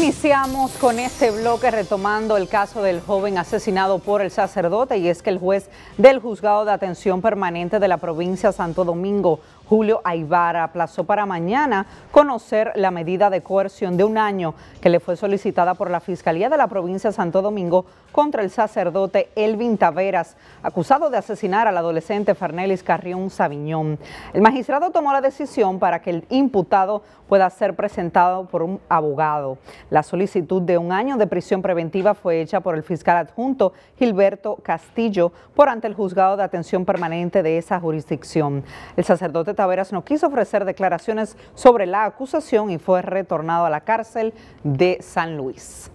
Iniciamos con este bloque retomando el caso del joven asesinado por el sacerdote y es que el juez del juzgado de atención permanente de la provincia Santo Domingo Julio Aivara aplazó para mañana conocer la medida de coerción de un año que le fue solicitada por la Fiscalía de la provincia de Santo Domingo contra el sacerdote Elvin Taveras, acusado de asesinar al adolescente Fernelis Carrión Sabiñón. El magistrado tomó la decisión para que el imputado pueda ser presentado por un abogado. La solicitud de un año de prisión preventiva fue hecha por el fiscal adjunto Gilberto Castillo por ante el juzgado de atención permanente de esa jurisdicción. El sacerdote Taveras no quiso ofrecer declaraciones sobre la acusación y fue retornado a la cárcel de San Luis.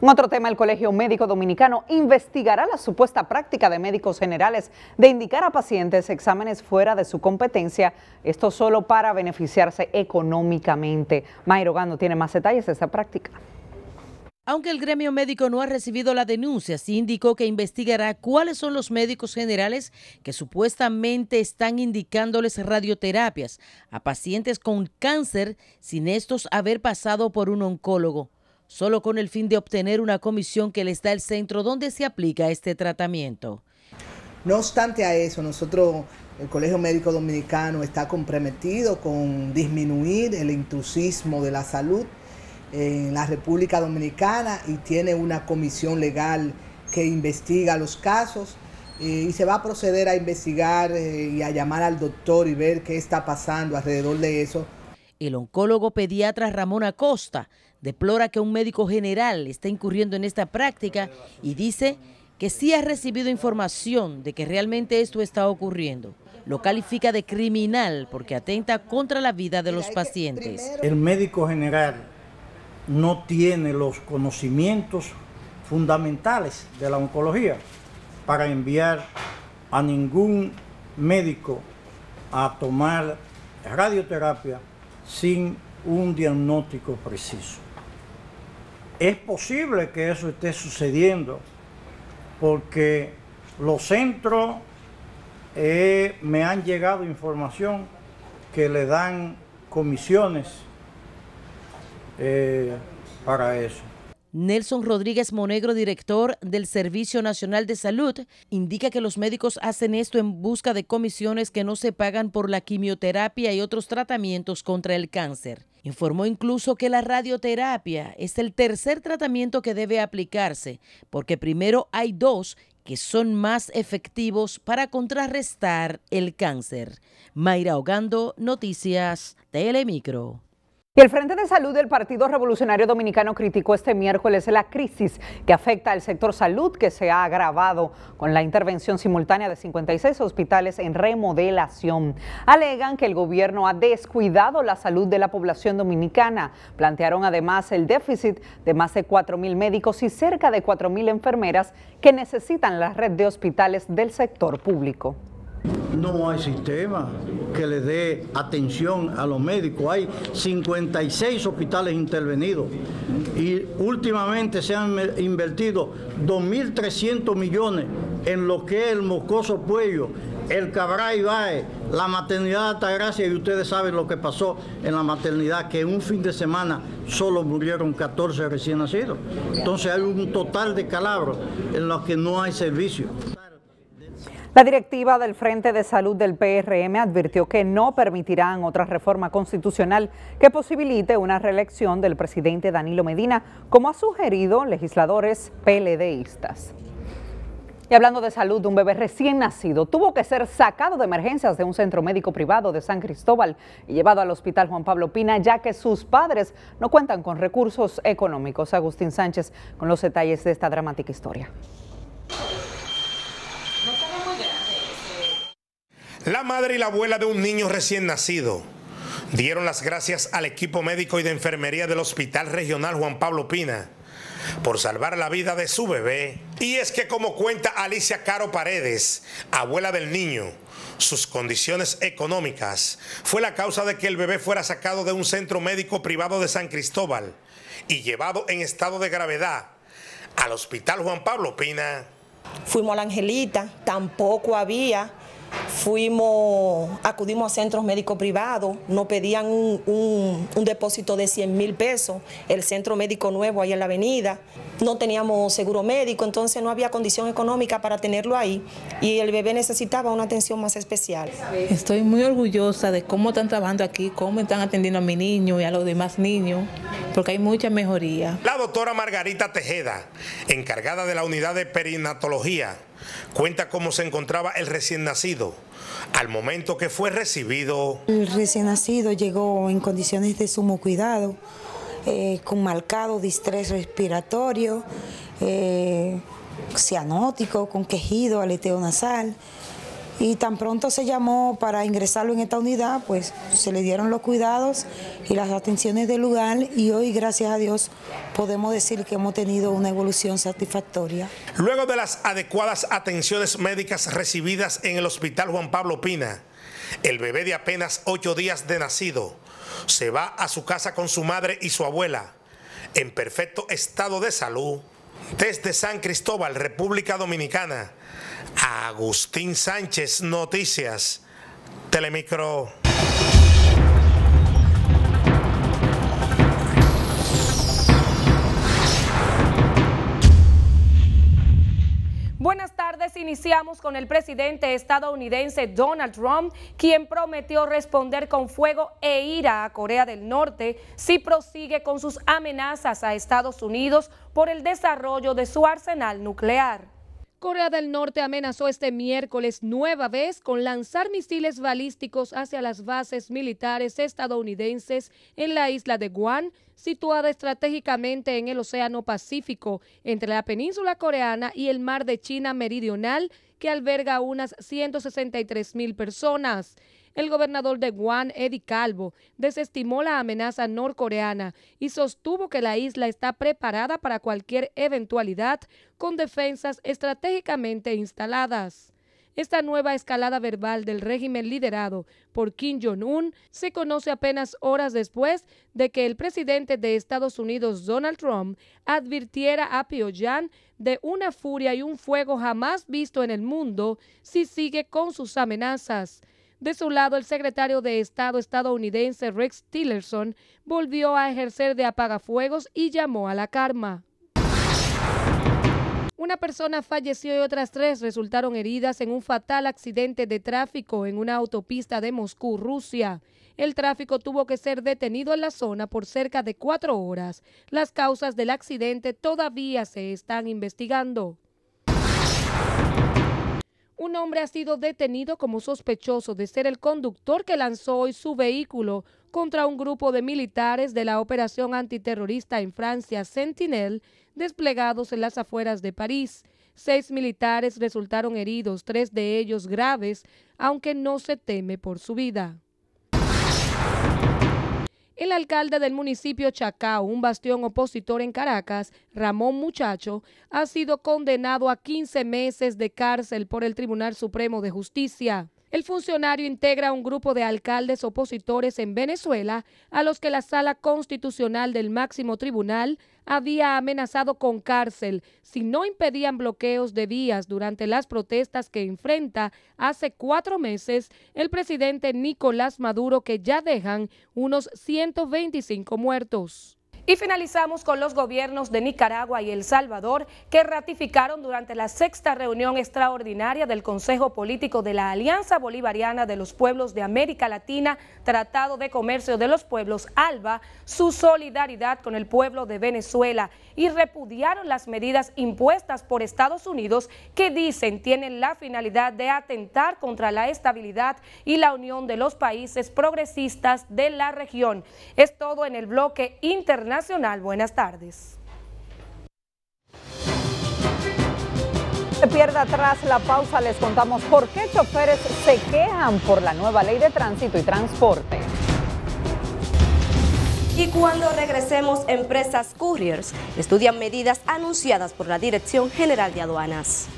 otro tema, el Colegio Médico Dominicano investigará la supuesta práctica de médicos generales de indicar a pacientes exámenes fuera de su competencia, esto solo para beneficiarse económicamente. Mayro Gando tiene más detalles de esta práctica. Aunque el gremio médico no ha recibido la denuncia, sí indicó que investigará cuáles son los médicos generales que supuestamente están indicándoles radioterapias a pacientes con cáncer sin estos haber pasado por un oncólogo, solo con el fin de obtener una comisión que les da el centro donde se aplica este tratamiento. No obstante a eso, nosotros, el Colegio Médico Dominicano está comprometido con disminuir el intrusismo de la salud en la República Dominicana y tiene una comisión legal que investiga los casos eh, y se va a proceder a investigar eh, y a llamar al doctor y ver qué está pasando alrededor de eso. El oncólogo pediatra Ramón Acosta deplora que un médico general está incurriendo en esta práctica y dice que sí ha recibido información de que realmente esto está ocurriendo. Lo califica de criminal porque atenta contra la vida de los pacientes. El médico general no tiene los conocimientos fundamentales de la oncología para enviar a ningún médico a tomar radioterapia sin un diagnóstico preciso. Es posible que eso esté sucediendo porque los centros eh, me han llegado información que le dan comisiones eh, para eso. Nelson Rodríguez Monegro, director del Servicio Nacional de Salud, indica que los médicos hacen esto en busca de comisiones que no se pagan por la quimioterapia y otros tratamientos contra el cáncer. Informó incluso que la radioterapia es el tercer tratamiento que debe aplicarse, porque primero hay dos que son más efectivos para contrarrestar el cáncer. Mayra Ogando, Noticias Telemicro el Frente de Salud del Partido Revolucionario Dominicano criticó este miércoles la crisis que afecta al sector salud que se ha agravado con la intervención simultánea de 56 hospitales en remodelación. Alegan que el gobierno ha descuidado la salud de la población dominicana. Plantearon además el déficit de más de 4.000 médicos y cerca de 4.000 enfermeras que necesitan la red de hospitales del sector público. No hay sistema que le dé atención a los médicos. Hay 56 hospitales intervenidos y últimamente se han invertido 2.300 millones en lo que es el Moscoso Puello, el y bae, la maternidad de Altagracia, y ustedes saben lo que pasó en la maternidad, que en un fin de semana solo murieron 14 recién nacidos. Entonces hay un total de calabros en los que no hay servicio. La directiva del Frente de Salud del PRM advirtió que no permitirán otra reforma constitucional que posibilite una reelección del presidente Danilo Medina, como ha sugerido legisladores PLDistas. Y hablando de salud, de un bebé recién nacido tuvo que ser sacado de emergencias de un centro médico privado de San Cristóbal y llevado al hospital Juan Pablo Pina, ya que sus padres no cuentan con recursos económicos. Agustín Sánchez con los detalles de esta dramática historia. La madre y la abuela de un niño recién nacido dieron las gracias al equipo médico y de enfermería del Hospital Regional Juan Pablo Pina por salvar la vida de su bebé. Y es que como cuenta Alicia Caro Paredes, abuela del niño, sus condiciones económicas fue la causa de que el bebé fuera sacado de un centro médico privado de San Cristóbal y llevado en estado de gravedad al Hospital Juan Pablo Pina. Fuimos a la Angelita, tampoco había fuimos, acudimos a centros médicos privados, nos pedían un, depósito de 100 mil pesos, el centro médico nuevo ahí en la avenida, no teníamos seguro médico, entonces no había condición económica para tenerlo ahí y el bebé necesitaba una atención más especial. Estoy muy orgullosa de cómo están trabajando aquí, cómo están atendiendo a mi niño y a los demás niños, porque hay mucha mejoría. La doctora Margarita Tejeda, encargada de la unidad de perinatología, cuenta cómo se encontraba el recién nacido al momento que fue recibido. El recién nacido llegó en condiciones de sumo cuidado, eh, con marcado distrés respiratorio, eh, cianótico, con quejido, aleteo nasal y tan pronto se llamó para ingresarlo en esta unidad, pues se le dieron los cuidados y las atenciones del lugar y hoy, gracias a Dios, podemos decir que hemos tenido una evolución satisfactoria. Luego de las adecuadas atenciones médicas recibidas en el Hospital Juan Pablo Pina, el bebé de apenas ocho días de nacido se va a su casa con su madre y su abuela, en perfecto estado de salud desde San Cristóbal, República Dominicana, Agustín Sánchez, Noticias, Telemicro. iniciamos con el presidente estadounidense Donald Trump, quien prometió responder con fuego e ira a Corea del Norte si prosigue con sus amenazas a Estados Unidos por el desarrollo de su arsenal nuclear. Corea del Norte amenazó este miércoles nueva vez con lanzar misiles balísticos hacia las bases militares estadounidenses en la isla de Guam, situada estratégicamente en el Océano Pacífico, entre la península coreana y el mar de China Meridional, que alberga unas 163 mil personas. El gobernador de Guam, Eddie Calvo, desestimó la amenaza norcoreana y sostuvo que la isla está preparada para cualquier eventualidad con defensas estratégicamente instaladas. Esta nueva escalada verbal del régimen liderado por Kim Jong-un se conoce apenas horas después de que el presidente de Estados Unidos, Donald Trump, advirtiera a Pyongyang de una furia y un fuego jamás visto en el mundo si sigue con sus amenazas. De su lado, el secretario de Estado estadounidense Rex Tillerson volvió a ejercer de apagafuegos y llamó a la karma. Una persona falleció y otras tres resultaron heridas en un fatal accidente de tráfico en una autopista de Moscú, Rusia. El tráfico tuvo que ser detenido en la zona por cerca de cuatro horas. Las causas del accidente todavía se están investigando. Un hombre ha sido detenido como sospechoso de ser el conductor que lanzó hoy su vehículo contra un grupo de militares de la operación antiterrorista en Francia Sentinel, desplegados en las afueras de París. Seis militares resultaron heridos, tres de ellos graves, aunque no se teme por su vida. El alcalde del municipio Chacao, un bastión opositor en Caracas, Ramón Muchacho, ha sido condenado a 15 meses de cárcel por el Tribunal Supremo de Justicia. El funcionario integra un grupo de alcaldes opositores en Venezuela a los que la sala constitucional del máximo tribunal había amenazado con cárcel si no impedían bloqueos de vías durante las protestas que enfrenta hace cuatro meses el presidente Nicolás Maduro que ya dejan unos 125 muertos. Y finalizamos con los gobiernos de Nicaragua y El Salvador que ratificaron durante la sexta reunión extraordinaria del Consejo Político de la Alianza Bolivariana de los Pueblos de América Latina, Tratado de Comercio de los Pueblos, ALBA, su solidaridad con el pueblo de Venezuela y repudiaron las medidas impuestas por Estados Unidos que dicen tienen la finalidad de atentar contra la estabilidad y la unión de los países progresistas de la región. Es todo en el bloque internacional Buenas tardes. se pierda atrás la pausa, les contamos por qué choferes se quejan por la nueva ley de tránsito y transporte. Y cuando regresemos, empresas couriers estudian medidas anunciadas por la Dirección General de Aduanas.